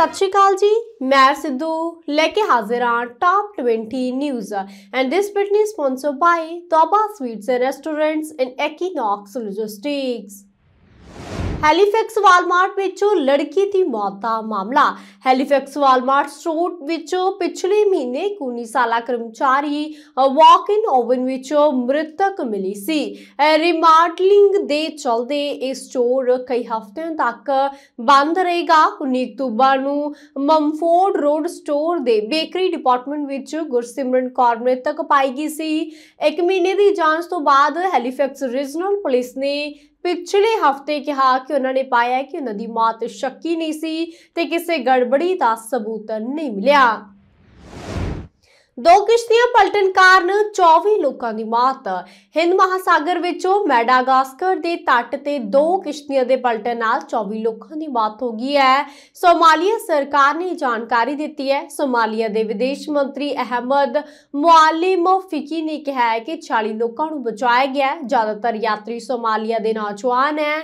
ਸਤਿ ਸ਼੍ਰੀ ਅਕਾਲ ਜੀ ਮੈਂ ਸਿੱਧੂ ਲੈ ਕੇ ਹਾਜ਼ਰ ਹਾਂ ਟਾਪ 20 ਨਿਊਜ਼ ਐਂਡ ਥਿਸ ਬਿਟਨੀ ਸਪਾਂਸਰਡ ਬਾਈ ਤੋਬਾ sweets and restaurants in Equinox logistics Halifax Walmart ਵਿੱਚੋਂ ਲੜਕੀ ਦੀ ਮੌਤ ਦਾ ਮਾਮਲਾ ਹੈਲੀਫੈਕਸ ਵਾਲਮਾਰਟ ਸਟੋਰ ਵਿੱਚੋਂ ਪਿਛਲੇ ਮਹੀਨੇ 19 ਸਾਲਾ ਕਰਮਚਾਰੀ ਵਾਕ-ਇਨ ਓਵਨ ਵਿੱਚੋਂ ਮ੍ਰਿਤਕ ਮਿਲੀ ਸੀ ਰਿਮਾਰਟਲਿੰਗ ਦੇ ਚਲਦੇ ਇਹ ਸਟੋਰ ਕਈ ਹਫ਼ਤਿਆਂ ਤੱਕ ਬੰਦ ਰਹੇਗਾ 19 ਅਕਤੂਬਰ ਨੂੰ ਮੰਫੋਰਡ ਰੋਡ ਸਟੋਰ ਦੇ ਬੇਕਰੀ ਡਿਪਾਰਟਮੈਂਟ ਵਿੱਚ ਗੁਰਸਿਮਰਨ ਕੌਰ ਮ੍ਰਿਤਕ ਪਾਈ ਗਈ ਸੀ ਇੱਕ ਮਹੀਨੇ ਦੀ ਜਾਂਚ ਤੋਂ ਬਾਅਦ ਹੈਲੀਫੈਕਸ ਰੀਜਨਲ ਪੁਲਿਸ ਨੇ ਪਿਛਲੇ ਹਫਤੇ ਕਿਹਾ ਕਿ ਉਹਨਾਂ ਨੇ ਪਾਇਆ ਕਿ ਉਹਨਾਂ ਦੀ ਮਾਤ ਸ਼ੱਕੀ ਨਹੀਂ ਸੀ ਤੇ ਕਿਸੇ ਗੜਬੜੀ ਦਾ ਸਬੂਤ ਨਹੀਂ ਮਿਲਿਆ ਦੋ ਕਿਸ਼ਤੀਆਂ ਪਲਟਣ ਕਾਰਨ 24 ਲੋਕਾਂ ਦੀ ਮੌਤ ਹਿੰਦ ਮਹਾਸਾਗਰ ਵਿੱਚੋਂ ਮੈਡਾਗਾਸਕਰ ਦੇ ਤੱਟ ਤੇ ਦੋ ਕਿਸ਼ਤੀਆਂ ਦੇ ਪਲਟਣ ਨਾਲ 24 ਲੋਕਾਂ ਦੀ ਮੌਤ ਹੋ ਗਈ ਹੈ ਸੋਮਾਲੀਆ ਸਰਕਾਰ ਨੇ ਜਾਣਕਾਰੀ ਦਿੱਤੀ ਹੈ ਸੋਮਾਲੀਆ ਦੇ ਵਿਦੇਸ਼ ਮੰਤਰੀ ਅਹਿਮਦ ਮੁਅਲਿਮ ਫਿਕੀ ਨੇ ਕਿਹਾ ਹੈ ਕਿ 40 ਲੋਕਾਂ ਨੂੰ ਬਚਾਇਆ ਗਿਆ ਜ਼ਿਆਦਾਤਰ ਯਾਤਰੀ ਸੋਮਾਲੀਆ ਦੇ ਨੌਜਵਾਨ ਹੈ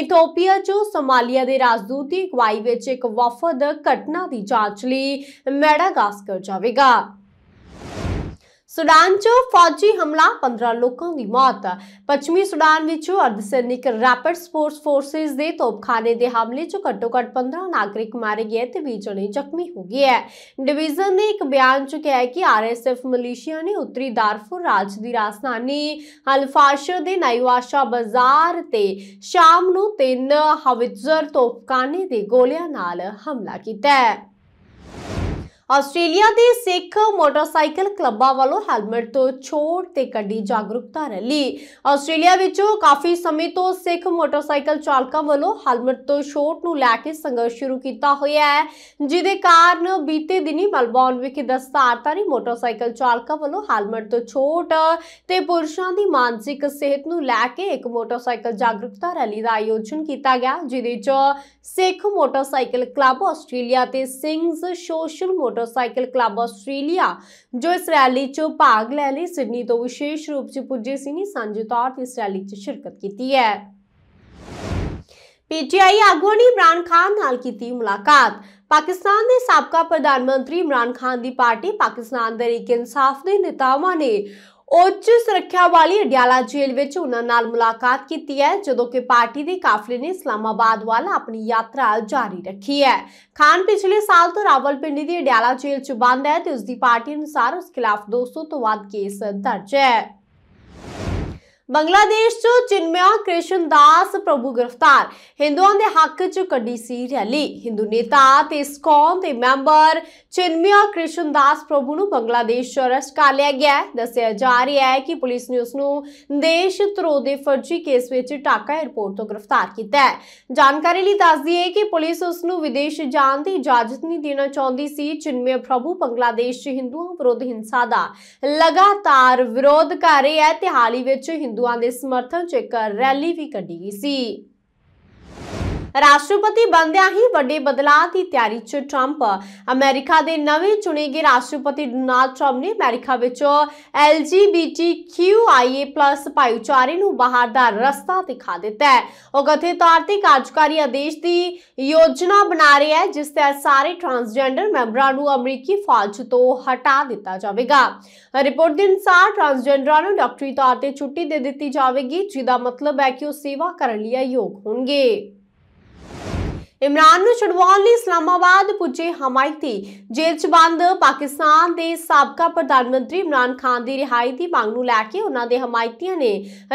ਇਥੋਪੀਆ 'ਚ ਸੋਮਾਲੀਆ ਦੇ ਰਾਜਦੂਤੀ ਦੀ ਅਗਵਾਈ ਵਿੱਚ ਇੱਕ ਵਫਦ ਘਟਨਾ ਦੀ ਜਾਂਚ ਲਈ ਮੈਡਾਗਾਸਕਰ ਜਾਵੇਗਾ ਸੁਡਾਨ 'ਚ ਫੌਜੀ ਹਮਲਾ 15 ਲੋਕਾਂ ਦੀ ਮੌਤ ਪੱਛਮੀ ਸੁਡਾਨ ਵਿੱਚ ਅਰਧਸੈਨਿਕ ਰੈਪਿਡ ਸਪੋਰਟਸ ਫੋਰਸਿਸ ਦੇ ਤੋਪਖਾਨੇ ਦੇ ਹਮਲੇ 'ਚ ਘੱਟੋ-ਘੱਟ 15 ਨਾਗਰਿਕ ਮਾਰੇ ਗਏ ਤੇ 20 ਜਣੇ ਜ਼ਖਮੀ ਹੋ ਗਏ ਹੈ ਡਿਵੀਜ਼ਨ ਨੇ ਇੱਕ ਬਿਆਨ 'ਚ ਕਿਹਾ ਕਿ ਆਰਐਸਐਫ ਮਲੇਸ਼ੀਆ ਨੇ ਉੱਤਰੀ ਦਾਰਫੁਰ ਰਾਜ ਦੀ ਰਾਜਧਾਨੀ ਹਲਫਾਸ਼ ਦੇ ਨਾਈਵਾਸ਼ਾ ਬਾਜ਼ਾਰ ਤੇ ਸ਼ਾਮ ਨੂੰ ਤਿੰਨ ਹਵਿਤਜ਼ਰ ਤੋਪਖਾਨੇ ਦੇ ਗੋਲਿਆਂ ਨਾਲ ਹਮਲਾ ਕੀਤਾ ਹੈ ਆਸਟ੍ਰੇਲੀਆ ਦੇ ਸਿੱਖ ਮੋਟਰਸਾਈਕਲ ਕਲੱਬਾਂ ਵੱਲੋਂ ਹੈਲਮਟ ਤੋਂ ਛੋਟ ਤੇ ਕੱਢੀ ਜਾਗਰੂਕਤਾ ਰੈਲੀ ਆਸਟ੍ਰੇਲੀਆ ਵਿੱਚੋਂ ਕਾਫੀ ਸਮੇਂ ਤੋਂ ਸਿੱਖ ਮੋਟਰਸਾਈਕਲ ਚਾਲਕਾਂ ਵੱਲੋਂ ਹੈਲਮਟ ਤੋਂ ਛੋਟ ਨੂੰ ਲੈ ਕੇ ਸੰਘਰਸ਼ ਸ਼ੁਰੂ ਕੀਤਾ ਹੋਇਆ ਹੈ ਜਿਦੇ ਕਾਰਨ ਬੀਤੇ ਦਿਨੀ ਮਲਬੌਨ ਵਿਖੇ ਦਸਤਾਰਤਾਰੀ ਮੋਟਰਸਾਈਕਲ ਚਾਲਕਾਂ ਵੱਲੋਂ ਹੈਲਮਟ ਤੋਂ ਛੋਟ ਤੇ ਪੁਰਸ਼ਾਂ ਦੀ ਮਾਨਸਿਕ ਸਿਹਤ ਨੂੰ ਲੈ ਕੇ ਇੱਕ ਮੋਟਰਸਾਈਕਲ ਜਾਗਰੂਕਤਾ ਰੈਲੀ ਦਾ ਆਯੋਜਨ ਕੀਤਾ ਗਿਆ ਜਿਦੇ ਚ ਸਿੱਖ ਮੋਟਰਸਾਈਕਲ ਕਲੱਬ ਆਸਟ੍ਰੇਲੀਆ ਤੇ Singhs social motor motorcycle club Australia ਜੋ ਇਸ ਰੈਲੀ 'ਚ ਭਾਗ ਲੈ ਲਈ ਸਿਡਨੀ ਤੋਂ ਵਿਸ਼ੇਸ਼ ਰੂਪ 'ਚ ਪੁੱਜੇ ਸੀ ਨੀ ਸਾਂਝੇ ਤੌਰ ਤੇ ਇਸ ਰੈਲੀ 'ਚ ਸ਼ਿਰਕਤ ਕੀਤੀ ਹੈ ਪੀਟੀਆਈ ਆਗੂ ਨੇ ਇਮਰਾਨ ਖਾਨ ਨਾਲ ਕੀਤੀ ਮੁਲਾਕਾਤ ਪਾਕਿਸਤਾਨ ਦੇ ਸਾਬਕਾ ਪ੍ਰਧਾਨ ਮੰਤਰੀ ਇਮਰਾਨ ਖਾਨ ਦੀ ਪਾਰਟੀ ਪਾਕਿਸਤਾਨ ਦੇ ਇਨਸਾਫ ਦੇ ਨੇਤਾਵਾਂ ਨੇ ਉੱਚ ਸੁਰੱਖਿਆ ਵਾਲੀ ਅਡਿਆਲਾ ਜੇਲ੍ਹ ਵਿੱਚ ਉਹਨਾਂ ਨਾਲ ਮੁਲਾਕਾਤ ਕੀਤੀ ਹੈ ਜਦੋਂ ਕਿ ਪਾਰਟੀ ਦੇ ਕਾਫਲੇ ਨੇ ਇਸਲਾਮਾਬਾਦ ਵੱਲ ਆਪਣੀ ਯਾਤਰਾ ਜਾਰੀ ਰੱਖੀ ਹੈ ਖਾਨ ਪਿਛਲੇ ਸਾਲ ਤੋਂ ਰਾਵਲਪਿੰਡੀ ਦੀ ਅਡਿਆਲਾ ਜੇਲ੍ਹ 'ਚ ਬੰਦ ਹੈ ਤੇ ਉਸ ਦੀ ਪਾਰਟੀ ਅਨੁਸਾਰ ਉਸ ਖਿਲਾਫ 200 ਤੋਂ ਵੱਧ ਕੇਸ ਦਰਜ ਹੈ ਬੰਗਲਾਦੇਸ਼ 'ਚ ਚਿੰਮਿਆ ਕ੍ਰਿਸ਼ਨਦਾਸ ਪ੍ਰਭੂ ਗ੍ਰਿਫਤਾਰ ਹਿੰਦੂਆਂ ਦੇ ਹੱਕ 'ਚ ਕੱਢੀ ਸੀ ਰੈਲੀ ਹਿੰਦੂ ਨੇਤਾ ਤੇ ਇਸਕੌਨ ਦੇ ਮੈਂਬਰ ਚਿੰਮਿਆ ਕ੍ਰਿਸ਼ਨਦਾਸ ਪ੍ਰਭੂ ਨੂੰ ਬੰਗਲਾਦੇਸ਼ 'ਚ ਅਰੈਸਟ ਕਰ ਲਿਆ ਗਿਆ ਹੈ ਦੱਸਿਆ ਜਾ ਰਿਹਾ ਹੈ ਕਿ ਪੁਲਿਸ ਨੇ ਉਸ ਨੂੰ ਦੇਸ਼ ਧਰੋ ਦੇ ਫਰਜ਼ੀ ਕੇਸ ਵਿੱਚ ਟਾਕਾ 에ਅਰਪੋਰਟ ਤੋਂ ਗ੍ਰਿਫਤਾਰ ਕੀਤਾ ਹੈ ਜਾਣਕਾਰੀ ਲਈ ਦੱਸ ਦਈਏ ਕਿ ਪੁਲਿਸ ਉਸ ਨੂੰ ਵਿਦੇਸ਼ ਜਾਣ ਦੀ ਇਜਾਜ਼ਤ ਨਹੀਂ ਦੇਣਾ ਚਾਹੁੰਦੀ ਸੀ ਚਿੰਮਿਆ ਪ੍ਰਭੂ ਬੰਗਲਾਦੇਸ਼ 'ਚ ਹਿੰਦੂਆਂ ਵਿਰੁੱਧ ਹਿੰਸਾ ਦਾ ਲਗਾਤਾਰ ਵਿਰੋਧ ਕਰ ਰਿਹਾ ਹੈ ਤੇ ਹਾਲ ਹੀ ਵਿੱਚ ਹਿੰਦੂ ਹਿੰਦੂਆਂ ਦੇ ਸਮਰਥਨ 'ਚ ਇੱਕ ਰੈਲੀ ਵੀ ਕੱਢੀ ਗਈ ਸੀ ਰਾਸ਼ਟਰਪਤੀ ਬੰਦਿਆ ਹੀ ਵੱਡੇ ਬਦਲਾਅ ਦੀ ਤਿਆਰੀ 'ਚ ਟਰੰਪ ਅਮਰੀਕਾ ਦੇ ਨਵੇਂ ਚੁਣੇ ਗਏ ਰਾਸ਼ਟਰਪਤੀ ਡੋਨਾਲਡ ਟਰੰਪ ਨੇ ਅਮਰੀਕਾ ਵਿੱਚ ਐਲਜੀਬੀਟੀਕਿਊਆਈਏ+ ਭਾਈਚਾਰੇ ਨੂੰ ਬਾਹਰ ਦਾ ਰਸਤਾ ਦਿਖਾ ਦਿੱਤਾ ਹੈ ਉਹ ਕਥਿਤ ਤੌਰ ਤੇ ਕਾਰਜਕਾਰੀ ਆਦੇਸ਼ ਦੀ ਯੋਜਨਾ ਬਣਾ ਰਿਹਾ ਹੈ ਜਿਸ ਤੇ ਸਾਰੇ ਟਰਾਂਸਜੈਂਡਰ ਮੈਂਬਰਾਂ ਨੂੰ ਅਮਰੀਕੀ ਫੌਜ ਤੋਂ ਹਟਾ ਦਿੱਤਾ ਜਾਵੇਗਾ ਰਿਪੋਰਟ ਦੇ ਅਨੁਸਾਰ ਟਰਾਂਸਜੈਂਡਰਾਂ ਨੂੰ ਡਾਕਟਰੀ ਤੌਰ ਤੇ ਛੁੱਟੀ ਦੇ ਦਿੱਤੀ ਜਾਵੇਗੀ ਜਿਹਦਾ ਮਤਲਬ ਹੈ ਕਿ ਉਹ ਸੇਵਾ ਕਰਨ ਲਈ ਯੋਗ ਹੋਣਗੇ ਇਮਰਾਨ ਨੂੰ ਛਡਵਾਉਣ ਲਈ ਇਸਲਾਮਾਬਾਦ ਪੁੱਜੇ ਹਮਾਇਤੀ ਜੇਲ੍ਹ 'ਚ ਬੰਦ ਪਾਕਿਸਤਾਨ ਦੇ ਸਾਬਕਾ ਪ੍ਰਧਾਨ ਮੰਤਰੀ ਇਮਰਾਨ ਖਾਨ ਦੀ ਰਿਹਾਈ ਦੀ ਮੰਗ ਨੂੰ ਲੈ ਕੇ ਉਹਨਾਂ ਦੇ ਹਮਾਇਤੀਆਂ ਨੇ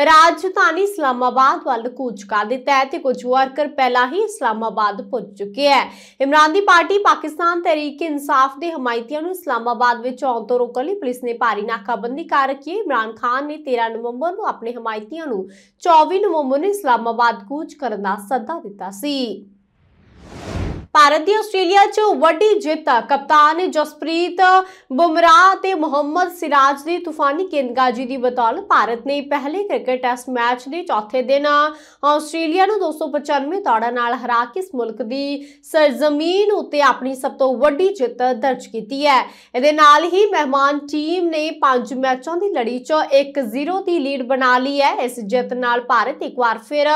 ਰਾਜਧਾਨੀ ਇਸਲਾਮਾਬਾਦ ਵੱਲ ਕੂਚ ਕਰ ਦਿੱਤਾ ਤੇ ਕੁਝ ਵਰਕਰ ਪਹਿਲਾਂ ਹੀ ਇਸਲਾਮਾਬਾਦ ਪੁੱਜ ਚੁੱਕੇ ਹੈ ਇਮਰਾਨ ਦੀ ਪਾਰਟੀ ਪਾਕਿਸਤਾਨ ਤਹਿਰੀਕ ਇਨਸਾਫ ਦੇ ਹਮਾਇਤੀਆਂ ਨੂੰ ਇਸਲਾਮਾਬਾਦ ਵਿੱਚ ਆਉਣ ਤੋਂ ਰੋਕਣ ਲਈ ਪੁਲਿਸ ਨੇ ਭਾਰੀ ਨਾਕਾਬੰਦੀ ਕਰ ਰੱਖੀ ਹੈ ਇਮਰਾਨ ਖਾਨ ਨੇ 13 ਨਵੰਬਰ ਨੂੰ ਆਪਣੇ ਹਮਾਇਤੀਆਂ ਨੂੰ 24 ਨਵੰਬਰ ਨੂੰ ਇਸਲਾਮਾਬਾਦ ਕੂਚ ਕਰਨ ਦਾ ਸੱਦਾ ਦਿੱਤਾ ਸੀ ਭਾਰਤ ਦੀ ਆਸਟ੍ਰੇਲੀਆ 'ਚ ਵੱਡੀ ਜਿੱਤ ਕਪਤਾਨ ਜਸਪ੍ਰੀਤ ਬੁਮਰਾਹ ਤੇ ਮੁਹੰਮਦ ਸਿਰਾਜ ਦੀ ਤੂਫਾਨੀ ਗੇਂਦਬਾਜ਼ੀ ਦੀ ਬਤੌਲ ਭਾਰਤ ਨੇ ਪਹਿਲੇ ਕ੍ਰਿਕਟ ਟੈਸਟ ਮੈਚ ਦੇ ਚੌਥੇ ਦਿਨ ਆਸਟ੍ਰੇਲੀਆ ਨੂੰ 295 ਦੌੜਾਂ ਨਾਲ ਹਰਾ ਕੇ ਇਸ ਮੁਲਕ ਦੀ ਸਰਜ਼ਮੀਨ ਉੱਤੇ ਆਪਣੀ ਸਭ ਤੋਂ ਵੱਡੀ ਜਿੱਤ ਦਰਜ ਕੀਤੀ ਹੈ ਇਹਦੇ ਨਾਲ ਹੀ ਮਹਿਮਾਨ ਟੀਮ ਨੇ ਪੰਜ ਮੈਚਾਂ ਦੀ ਲੜੀ 'ਚ 1-0 ਦੀ ਲੀਡ ਬਣਾ ਲਈ ਹੈ ਇਸ ਜਿੱਤ ਨਾਲ ਭਾਰਤ ਇੱਕ ਵਾਰ ਫਿਰ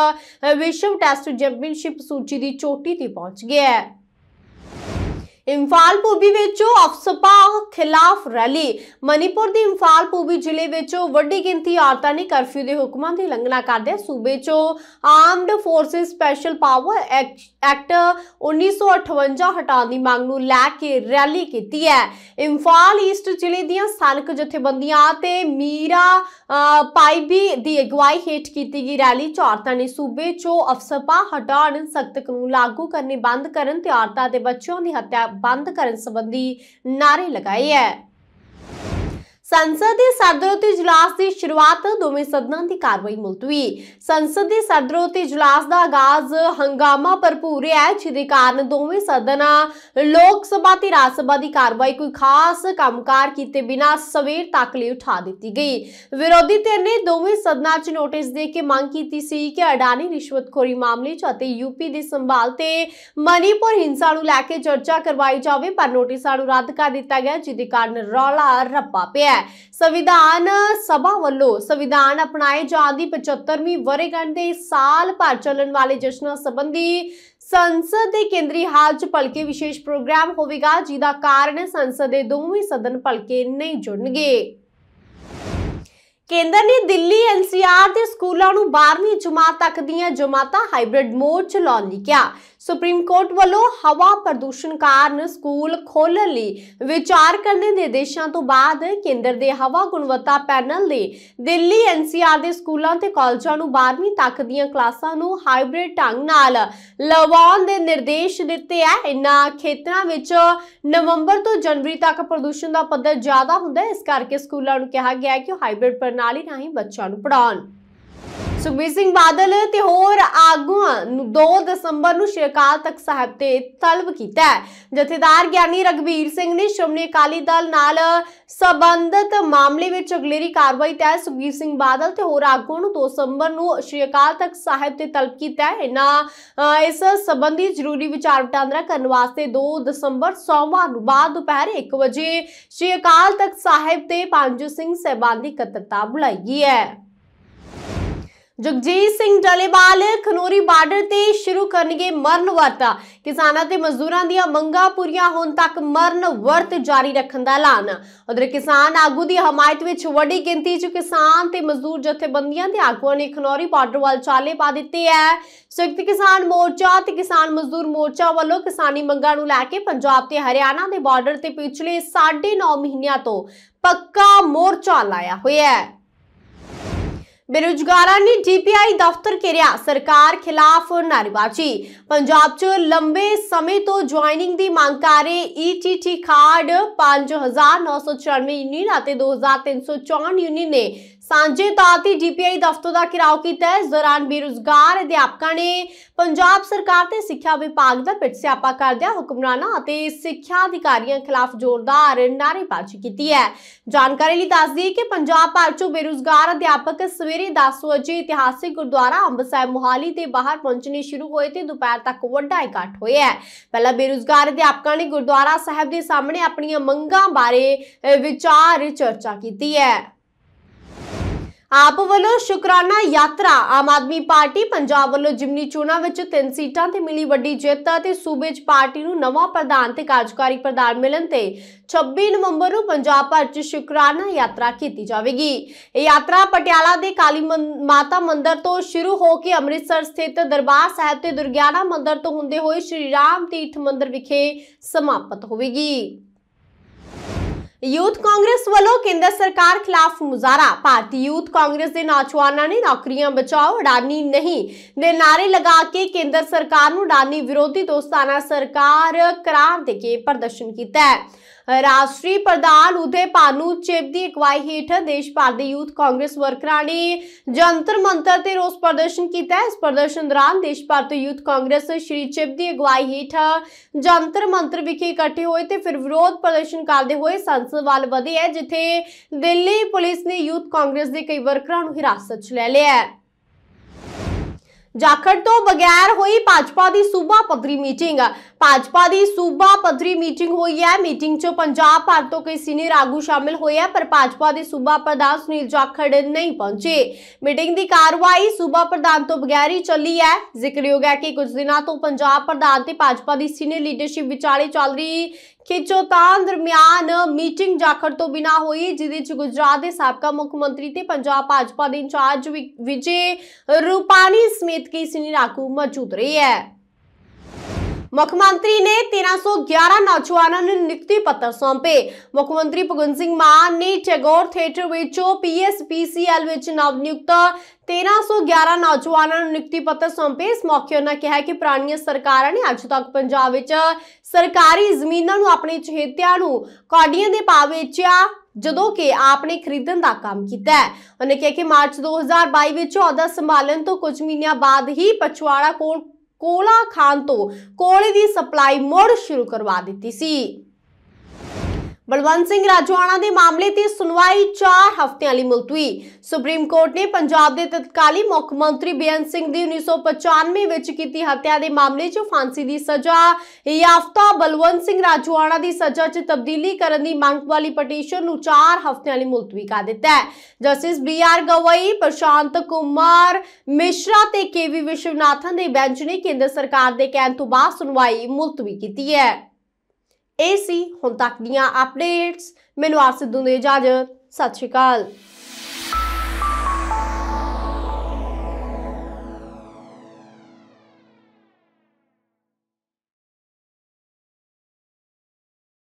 ਵਿਸ਼ਵ ਟੈਸਟ ਚੈਂਪੀਅਨਸ਼ਿਪ ਸੂਚੀ ਦੀ ਚੋਟੀ ਤੇ ਪਹੁੰਚ ਗਿਆ ਹੈ ਇੰਫਾਲ ਪੂਬੀ ਵਿੱਚੋਂ ਅਫਸਪਾ ਖਿਲਾਫ ਰੈਲੀ ਮਨੀਪੁਰ ਦੇ ਇੰਫਾਲ ਪੂਬੀ ਜ਼ਿਲ੍ਹੇ ਵਿੱਚੋਂ ਵੱਡੀ ਗਿਣਤੀ ਔਰਤਾਂ ਨੇ ਕਰਫਿਊ ਦੇ ਹੁਕਮਾਂ ਦੀ ਲੰਘਣਾ ਕਰਦੇ ਸੂਬੇ 'ਚੋਂ armed forces special power act act 1958 ਹਟਾਉਣ ਦੀ ਮੰਗ ਨੂੰ ਲੈ ਕੇ ਰੈਲੀ ਕੀਤੀ ਹੈ ਇੰਫਾਲ ਈਸਟ ਜ਼ਿਲ੍ਹੇ ਦੀਆਂ ਸਥਾਨਕ ਜਥੇਬੰਦੀਆਂ ਤੇ ਮੀਰਾ ਪਾਈਬੀ ਦੀ ਅਗਵਾਈ ਹੇਠ ਕੀਤੀ ਗਈ ਰੈਲੀ ਚ ਨੇ ਸੂਬੇ ਚੋਂ ਅਫਸਰਪਾ ਹਟਾਉਣ ਸਖਤ ਕਾਨੂੰਨ ਲਾਗੂ ਕਰਨੇ ਬੰਦ ਕਰਨ ਤੇ ਔਰਤਾਂ ਦੇ ਬੱਚਿਆਂ ਦੀ ਹੱਤਿਆ ਬੰਦ ਕਰਨ ਸੰਬੰਧੀ ਨਾਰੇ ਲਗਾਏ ਹੈ ਸੰਸਦ ਦੇ ਸਰਦਰੋਤੀ ਜਲਾਸ ਦੀ ਸ਼ੁਰੂਆਤ ਦੋਵੇਂ ਸਦਨਾਂ ਦੀ ਕਾਰਵਾਈ ਮਲਤਵੀ ਸੰਸਦ ਦੇ ਸਰਦਰੋਤੀ ਜਲਾਸ ਦਾ ਆਗਾਜ਼ ਹੰਗਾਮਾ ਭਰਪੂਰ ਹੈ ਜਿਹਦੇ ਕਾਰਨ ਦੋਵੇਂ ਸਦਨਾਂ ਲੋਕ ਸਭਾ ਤੇ ਰਾਜ ਸਭਾ ਦੀ ਕਾਰਵਾਈ ਕੋਈ ਖਾਸ ਕੰਮਕਾਰ ਕੀਤੇ ਬਿਨਾ ਸਵੇਰ ਤੱਕ ਲਈ ਉਠਾ ਦਿੱਤੀ ਗਈ ਵਿਰੋਧੀ ਧਿਰ ਨੇ ਦੋਵੇਂ ਸਦਨਾਂ 'ਚ ਨੋਟਿਸ ਦੇ ਕੇ ਮੰਗ ਕੀਤੀ ਸੀ ਕਿ ਅਡਾਨੀ ਰਿਸ਼ਵਤਖੋਰੀ ਮਾਮਲੇ 'ਚ ਅਤੇ ਯੂਪੀ ਦੇ ਸੰਭਾਲ ਤੇ ਮਨੀਪੁਰ ਹਿੰਸਾ ਨੂੰ ਲੈ ਕੇ ਚਰਚਾ ਕਰਵਾਈ ਜਾਵੇ ਪਰ ਨੋਟਿਸਾਂ ਨੂੰ ਰੱਦ ਕਰ ਦਿੱਤਾ ਗਿਆ ਜਿਹਦੇ ਕਾਰਨ ਰੌਲਾ ਰੱਪਾ ਪਿਆ ਹੈ ਸੰਵਿਧਾਨ ਸਭਾ ਵੱਲੋਂ ਸੰਵਿਧਾਨ ਅਪਣਾਏ ਜਾਣ ਦੀ 75ਵੀਂ ਵਰੇਗੰਢ ਦੇ ਸਾਲ ਭਰ ਚੱਲਣ ਵਾਲੇ ਜਸ਼ਨਾਂ ਸੰਬੰਧੀ ਸੰਸਦ ਦੇ ਕੇਂਦਰੀ ਹਾਲ ਚ ਭਲਕੇ ਵਿਸ਼ੇਸ਼ ਪ੍ਰੋਗਰਾਮ ਹੋਵੇਗਾ ਜਿਹਦਾ ਕਾਰਨ ਸੰਸਦ ਦੇ ਦੋਵੇਂ ਸਦਨ ਭਲਕੇ ਨਹੀਂ ਜੁੜਨਗੇ ਕੇਂਦਰ ਨੇ ਦਿੱਲੀ ਐਨਸੀਆਰ ਦੇ ਸਕੂਲਾਂ ਨੂੰ 12ਵੀਂ ਜਮਾਤ ਤੱਕ ਦੀਆਂ ਜਮਾਤਾਂ ਹਾਈਬ੍ਰਿਡ ਮੋਡ ਚ ਲਾਉਣ ਲਈ ਕਿਹਾ ਸੁਪਰੀਮ ਕੋਰਟ ਵੱਲੋਂ ਹਵਾ ਪ੍ਰਦੂਸ਼ਣ ਕਾਰਨ ਸਕੂਲ ਖੋਲ੍ਹਣ ਲਈ ਵਿਚਾਰ ਕਰਨ ਦੇ ਨਿਰਦੇਸ਼ਾਂ ਤੋਂ ਬਾਅਦ ਕੇਂਦਰ ਦੇ ਹਵਾ ਗੁਣਵੱਤਾ ਪੈਨਲ ਨੇ ਦਿੱਲੀ ਐਨਸੀਆਰ ਦੇ ਸਕੂਲਾਂ ਤੇ ਕਾਲਜਾਂ ਨੂੰ 12ਵੀਂ ਤੱਕ ਦੀਆਂ ਕਲਾਸਾਂ ਨੂੰ ਹਾਈਬ੍ਰਿਡ ਢੰਗ ਨਾਲ ਲਵਾਉਣ ਦੇ ਨਿਰਦੇਸ਼ ਦਿੱਤੇ ਆ ਇਨ੍ਹਾਂ ਖੇਤਰਾਂ ਵਿੱਚ ਨਵੰਬਰ ਤੋਂ ਜਨਵਰੀ ਤੱਕ ਪ੍ਰਦੂਸ਼ਣ ਦਾ ਪੱਧਰ ਜ਼ਿਆਦਾ ਹੁੰਦਾ ਇਸ ਕਰਕੇ ਸਕੂਲਾਂ ਨੂੰ ਕਿਹਾ ਗਿਆ ਹੈ ਕਿ ਹਾਈਬ੍ਰਿਡ ਪ੍ਰਣਾਲੀ ਨਾਲ ਹੀ ਬੱਚਿਆਂ ਨੂੰ ਪੜਾਉਣ ਸੁਖਬੀਰ ਸਿੰਘ ਬਾਦਲ ਤੇ ਹੋਰ ਆਗੂਆਂ ਨੂੰ 2 ਦਸੰਬਰ ਨੂੰ ਸ਼੍ਰੀ ਅਕਾਲ ਤਖਤ ਸਾਹਿਬ ਤੇ ਤਲਬ ਕੀਤਾ ਹੈ ਜਥੇਦਾਰ ਗਿਆਨੀ ਰਗਵੀਰ ਸਿੰਘ ਨੇ ਸ਼੍ਰੋਮਣੀ ਅਕਾਲੀ ਦਲ ਨਾਲ ਸਬੰਧਤ ਮਾਮਲੇ ਵਿੱਚ ਅਗਲੇਰੀ ਕਾਰਵਾਈ ਤਹਿ ਸੁਖਬੀਰ ਸਿੰਘ ਬਾਦਲ ਤੇ ਹੋਰ ਆਗੂਆਂ ਨੂੰ 2 ਦਸੰਬਰ ਨੂੰ ਸ਼੍ਰੀ ਅਕਾਲ ਤਖਤ ਸਾਹਿਬ ਤੇ ਤਲਬ ਕੀਤਾ ਹੈ ਇਹਨਾਂ ਇਸ ਸੰਬੰਧੀ ਜ਼ਰੂਰੀ ਵਿਚਾਰ ਵਟਾਂਦਰਾ ਕਰਨ ਵਾਸਤੇ 2 ਦਸੰਬਰ ਸੋਮਵਾਰ ਨੂੰ ਬਾਅਦ ਦੁਪਹਿਰ 1 ਵਜੇ ਸ਼੍ਰੀ ਅਕਾਲ ਤਖਤ ਸਾਹਿਬ ਤੇ ਪੰਜੂ ਸਿੰਘ ਸਹਿਬਾਨ ਦੀ ਇਕੱਤਰਤਾ ਬੁਲਾਈ ਗਈ ਹੈ ਜਗਜੀਤ ਸਿੰਘ ਡਲੇਵਾਲ ਖਨੋਰੀ ਬਾਰਡਰ ਤੇ ਸ਼ੁਰੂ ਕਰਨਗੇ ਮਰਨ ਵਰਤ ਕਿਸਾਨਾਂ ਤੇ ਮਜ਼ਦੂਰਾਂ ਦੀਆਂ ਮੰਗਾਂ ਪੂਰੀਆਂ ਹੋਣ ਤੱਕ ਮਰਨ ਵਰਤ ਜਾਰੀ ਰੱਖਣ ਦਾ ਐਲਾਨ ਉਧਰ ਕਿਸਾਨ ਆਗੂ ਦੀ ਹਮਾਇਤ ਵਿੱਚ ਵੱਡੀ ਗਿਣਤੀ 'ਚ ਕਿਸਾਨ ਤੇ ਮਜ਼ਦੂਰ ਜਥੇਬੰਦੀਆਂ ਦੇ ਆਗੂਆਂ ਨੇ ਖਨੋਰੀ ਬਾਰਡਰ ਵੱਲ ਚਾਲੇ ਪਾ ਦਿੱਤੇ ਹੈ ਸੰਯੁਕਤ ਕਿਸਾਨ ਮੋਰਚਾ ਤੇ ਕਿਸਾਨ ਮਜ਼ਦੂਰ ਮੋਰਚਾ ਵੱਲੋਂ ਕਿਸਾਨੀ ਮੰਗਾਂ ਨੂੰ ਲੈ ਕੇ ਪੰਜਾਬ ਤੇ ਹਰਿਆਣਾ ਦੇ ਬਾਰਡਰ ਤੇ ਪਿਛਲੇ 9.5 ਮਹੀਨਿਆਂ ਤੋਂ ਪੱਕਾ ਮੋਰਚਾ ਲਾਇਆ ਹੋਇਆ ਹੈ ਬੇਰੁਜ਼ਗਾਰਾਂ ਨੇ ਡੀਪੀਆਈ ਦਫ਼ਤਰ ਘੇਰਿਆ ਸਰਕਾਰ ਖਿਲਾਫ ਨਾਰੇਬਾਜ਼ੀ ਪੰਜਾਬ 'ਚ ਲੰਬੇ ਸਮੇਂ ਤੋਂ ਜੁਆਇਨਿੰਗ ਦੀ ਮੰਗ ਕਰ ਰਹੇ ਈਟੀਟੀ ਕਾਰਡ 5994 ਯੂਨੀਅਨ ਅਤੇ 2354 ਯੂਨੀਅਨ ਨੇ ਸਾਂਝੇ ਤੌਰ ਤੇ ਡੀਪੀਆਈ ਦਫ਼ਤਰ ਦਾ ਕਿਰਾਉ ਕੀਤਾ ਇਸ ਦੌਰਾਨ ਬੇਰੁਜ਼ਗਾਰ ਅਧਿਆਪਕਾਂ ਨੇ ਪੰਜਾਬ ਸਰਕਾਰ ਤੇ ਸਿੱਖਿਆ ਵਿਭਾਗ ਦਾ ਪਿੱਟ ਸਿਆਪਾ ਕਰਦਿਆਂ ਹੁਕਮਰਾਨਾਂ ਅਤੇ ਸਿੱਖਿਆ ਅਧਿਕਾਰੀਆਂ ਖਿਲਾਫ ਜ਼ੋਰਦਾਰ ਨਾਰੇਬਾਜ਼ੀ ਕੀਤੀ ਹੈ ਜਾਣਕਾਰੀ ਲਈ ਦੱਸ ਦਈਏ ਕਿ ਪੰਜਾਬ ਭਰ ਚੋਂ ਬੇਰੁਜ਼ਗਾਰ ਅਧਿਆਪਕ ਸਵੇਰੇ 10 ਵਜੇ ਇਤਿਹਾਸਿਕ ਗੁਰਦੁਆਰਾ ਸਾਹਿਬ ਮੁਹਾਲੀ ਤੇ ਬਾਹਰ ਪਹੁੰਚਣੇ ਸ਼ੁਰੂ ਹੋਏ ਤੇ ਦੁਪਹਿਰ ਤੱਕ ਵੱਡਾ ਇਕੱਠ ਹੋਇਆ ਪਹਿਲਾਂ ਬੇਰੁਜ਼ਗਾਰ ਅਧਿਆਪਕਾਂ ਨੇ ਗੁਰਦੁਆਰਾ ਸਾਹਿਬ ਦੇ ਸਾਹਮਣੇ ਆਪਣੀਆਂ ਮੰਗਾਂ ਬਾਰੇ ਵਿਚਾਰ ਚਰਚਾ ਕੀਤੀ ਹੈ ਆਪ ਵੱਲੋਂ ਸ਼ੁਕਰਾਨਾ ਯਾਤਰਾ ਆਮ ਆਦਮੀ ਪਾਰਟੀ ਪੰਜਾਬ ਵੱਲੋਂ ਜਿਮਨੀ ਚੋਣਾਂ ਵਿੱਚ ਤਿੰਨ ਸੀਟਾਂ ਤੇ ਮਿਲੀ ਵੱਡੀ ਜਿੱਤ ਅਤੇ ਸੂਬੇ 'ਚ ਪਾਰਟੀ ਨੂੰ ਨਵਾਂ ਪ੍ਰਧਾਨ ਤੇ ਕਾਰਜਕਾਰੀ ਪ੍ਰਧਾਨ ਮਿਲਣ ਤੇ 26 ਨਵੰਬਰ ਨੂੰ ਪੰਜਾਬ ਭਰ 'ਚ ਸ਼ੁਕਰਾਨਾ ਯਾਤਰਾ ਕੀਤੀ ਜਾਵੇਗੀ ਇਹ ਯਾਤਰਾ ਪਟਿਆਲਾ ਦੇ ਕਾਲੀ ਮਾਤਾ ਮੰਦਿਰ ਤੋਂ ਸ਼ੁਰੂ ਹੋ ਕੇ ਅੰਮ੍ਰਿਤਸਰ ਸਥਿਤ ਦਰਬਾਰ ਸਾਹਿਬ ਤੇ ਦੁਰਗਿਆਨਾ ਮੰਦਿਰ ਤੋਂ ਹੁੰਦੇ ਹੋਏ ਸ਼੍ਰੀ ਰਾਮ ਤੀਰਥ ਮੰਦਿਰ ਵਿਖੇ ਸਮਾਪਤ ਹੋਵੇਗੀ ਯੂਥ ਕਾਂਗਰਸ ਵੱਲੋਂ ਕੇਂਦਰ ਸਰਕਾਰ ਖਿਲਾਫ ਮੁਜ਼ਾਹਰਾ ਭਾਰਤੀ ਯੂਥ ਕਾਂਗਰਸ ਦੇ ਨੌਜਵਾਨਾਂ ਨੇ ਨੌਕਰੀਆਂ ਬਚਾਓ ਅਡਾਨੀ ਨਹੀਂ ਦੇ ਨਾਰੇ ਲਗਾ ਕੇ ਕੇਂਦਰ ਸਰਕਾਰ ਨੂੰ ਅਡਾਨੀ ਵਿਰੋਧੀ ਦੋਸਤਾਨਾ ਸਰਕਾਰ ਕਰਾਰ ਦੇ ਕੇ ਪ੍ਰਦਰਸ਼ਨ ਕੀਤਾ ਹੈ ਰਾਸ਼ਟਰੀ ਪ੍ਰਧਾਨ ਉਦੇ ਪਾਨੂ ਚੇਪ ਦੀ ਅਗਵਾਈ ਹੇਠ ਦੇਸ਼ ਭਰ ਦੇ ਯੂਥ ਕਾਂਗਰਸ ਵਰਕਰਾਂ ਨੇ ਜੰਤਰ ਮੰਤਰ ਤੇ ਰੋਸ ਪ੍ਰਦਰਸ਼ਨ ਕੀਤਾ ਇਸ ਪ੍ਰਦਰਸ਼ਨ ਦੌਰਾਨ ਦੇਸ਼ ਭਰ ਤੋਂ ਯੂਥ ਕਾਂਗਰਸ ਸ਼੍ਰੀ ਚੇਪ ਦੀ ਅਗਵਾਈ ਹੇਠ ਜੰਤਰ ਮੰਤਰ ਵਿਖੇ ਇਕੱਠੇ ਹੋਏ ਤੇ ਫਿਰ ਵਿਰੋਧ ਪ੍ਰਦਰਸ਼ਨ ਕਰਦੇ ਹੋਏ ਸੰਸਦ ਵੱਲ ਵਧੇ ਹੈ ਜਿੱਥੇ ਦਿੱਲੀ ਪੁਲਿਸ ਨੇ ਯੂਥ ਕਾਂਗਰਸ ਦੇ ਕਈ ਵਰਕਰਾਂ ਨੂੰ ਹਿਰਾਸਤ 'ਚ ਲੈ ਲਿਆ ਹੈ ਜਾਖੜ ਤੋਂ ਬਗੈਰ ਹੋਈ ਭਾਜਪਾ ਦੀ ਸੂਬਾ ਪੱਧਰੀ ਮੀਟਿੰਗ ਭਾਜਪਾ ਦੀ ਸੂਬਾ ਪੱਧਰੀ ਮੀਟਿੰਗ ਹੋਈ ਹੈ ਮੀਟਿੰਗ 'ਚ ਪੰਜਾਬ ਭਰ ਤੋਂ ਕਈ ਸੀਨੀਅਰ ਆਗੂ ਸ਼ਾਮਿਲ ਹੋਏ ਆ ਪਰ ਭਾਜਪਾ ਦੇ ਸੂਬਾ ਪ੍ਰਧਾਨ ਸੁਨੀਲ ਜਾਖੜ ਨਹੀਂ ਪਹੁੰਚੇ ਮੀਟਿੰਗ ਦੀ ਕਾਰਵਾਈ ਸੂਬਾ ਪ੍ਰਧਾਨ ਤੋਂ ਬਗੈਰ ਹੀ ਚੱਲੀ ਹੈ ਜ਼ਿਕਰਯੋਗ ਹੈ ਕਿ ਕੁਝ ਦਿਨਾਂ ਤੋਂ ਪੰਜਾਬ ਪ੍ਰਧਾਨ ਤੇ ਭਾਜਪਾ ਦੀ ਸੀਨੀਅਰ ਲੀਡਰਸ਼ਿਪ ਵਿਚਾਲੇ ਚੱਲ ਰਹੀ ਖਿੱਚੋਤਾਨ ਦਰਮਿਆਨ ਮੀਟਿੰਗ ਜਾਖੜ ਤੋਂ ਬਿਨਾ ਹੋਈ ਜਿਹਦੇ ਚ ਗੁਜਰਾਤ ਦੇ ਸਾਬਕਾ ਮੁੱਖ ਮੰਤਰੀ ਤੇ ਪੰਜਾਬ ਭਾਜਪਾ ਦੇ ਇੰਚਾਰਜ ਵਿਜੇ ਰੂਪਾਨੀ ਸਮੇਤ ਕਈ ਸੀਨੀਅਰ ਆਗੂ ਮੌਜੂਦ ਰਹੇ ਹੈ ਮੁੱਖ ਮੰਤਰੀ ਨੇ 1311 ਨੌਜਵਾਨਾਂ ਨੂੰ ਨਿਯੁਕਤੀ ਪੱਤਰ ਸੌਂਪੇ ਮੁੱਖ ਮੰਤਰੀ ਭਗਵੰਤ ਸਿੰਘ ਮਾਨ ਨੇ ਟੈਗੋਰ ਥੀਏਟਰ ਵਿੱਚੋਂ ਪੀਐਸਪੀਸੀਐਲ ਵਿੱਚ ਨਵ ਨਿਯੁਕਤ 1311 ਨੌਜਵਾਨਾਂ ਨੂੰ ਨਿਯੁਕਤੀ ਪੱਤਰ ਸੌਂਪੇ ਇਸ ਮੌਕੇ ਉਹਨਾਂ ਕਿਹਾ ਕਿ ਪ੍ਰਾਣੀ ਸਰਕਾਰਾਂ ਨੇ ਅੱਜ ਤੱਕ ਪੰਜਾਬ ਵਿੱਚ ਸਰਕਾਰੀ ਜ਼ਮੀਨਾਂ ਨੂੰ ਆਪਣੇ ਚਹੇਤਿਆਂ ਨੂੰ ਕਾਡੀਆਂ ਦੇ ਭਾਅ ਵੇਚਿਆ ਜਦੋਂ ਕਿ ਆਪ ਨੇ ਖਰੀਦਣ ਦਾ ਕੰਮ ਕੀਤਾ ਹੈ ਉਹਨੇ ਕਿਹਾ ਕਿ ਮਾਰਚ 2022 ਵਿੱਚ ਅਹੁਦਾ ਸੰਭਾਲਣ ਤੋਂ ਕੁਝ ਮਹੀਨਿਆਂ ਬਾਅਦ ਹੀ ਪਛਵਾੜਾ ਕੋਲ ਕੋਲਾ ਖਾਨ ਤੋਂ ਕੋਲੇ ਦੀ ਸਪਲਾਈ ਮੁੜ ਸ਼ੁਰੂ ਕਰਵਾ ਦਿੱਤੀ ਸੀ ਬਲਵੰਤ ਸਿੰਘ ਰਾਜਵਾਨਾ ਦੇ ਮਾਮਲੇ ਤੇ ਸੁਣਵਾਈ 4 ਹਫ਼ਤਿਆਂ ਲਈ ਮੁਲਤਵੀ ਸੁਪਰੀਮ ਕੋਰਟ ਨੇ ਪੰਜਾਬ ਦੇ ਤਤਕਾਲੀ ਮੁੱਖ ਮੰਤਰੀ ਬੇਅੰਤ ਸਿੰਘ ਦੀ 1995 ਵਿੱਚ ਕੀਤੀ ਹੱਤਿਆ ਦੇ ਮਾਮਲੇ 'ਚ ਫਾਂਸੀ ਦੀ ਸਜ਼ਾ ਯਾਫਤਾ ਬਲਵੰਤ ਸਿੰਘ ਰਾਜਵਾਨਾ ਦੀ ਸਜ਼ਾ 'ਚ ਤਬਦੀਲੀ ਕਰਨ ਦੀ ਮੰਗ ਵਾਲੀ ਪਟੀਸ਼ਨ ਨੂੰ 4 ਹਫ਼ਤਿਆਂ ਲਈ ਮੁਲਤਵੀ ਕਰ ਦਿੱਤਾ ਹੈ justice B R Gavai Prashant Kumar Mishra ਤੇ ਕੇਵੀ ਵਿਸ਼ਵਨਾਥਨ ਦੇ ਬੈਂਚ ਨੇ ਕੇਂਦਰ ਸਰਕਾਰ ਦੇ ਕਹਿਣ ਤੋਂ ਬਾਅਦ ਸੁਣਵਾਈ ਮੁਲਤਵੀ ਕੀਤੀ ਹੈ ਇਹ ਸੀ ਹੁਣ ਤੱਕ ਦੀਆਂ ਅਪਡੇਟਸ ਮੈਨੂੰ ਆਸ ਸਿੱਧੂ ਦੇ ਇਜਾਜ਼ਤ ਸਤਿ ਸ਼੍ਰੀ ਅਕਾਲ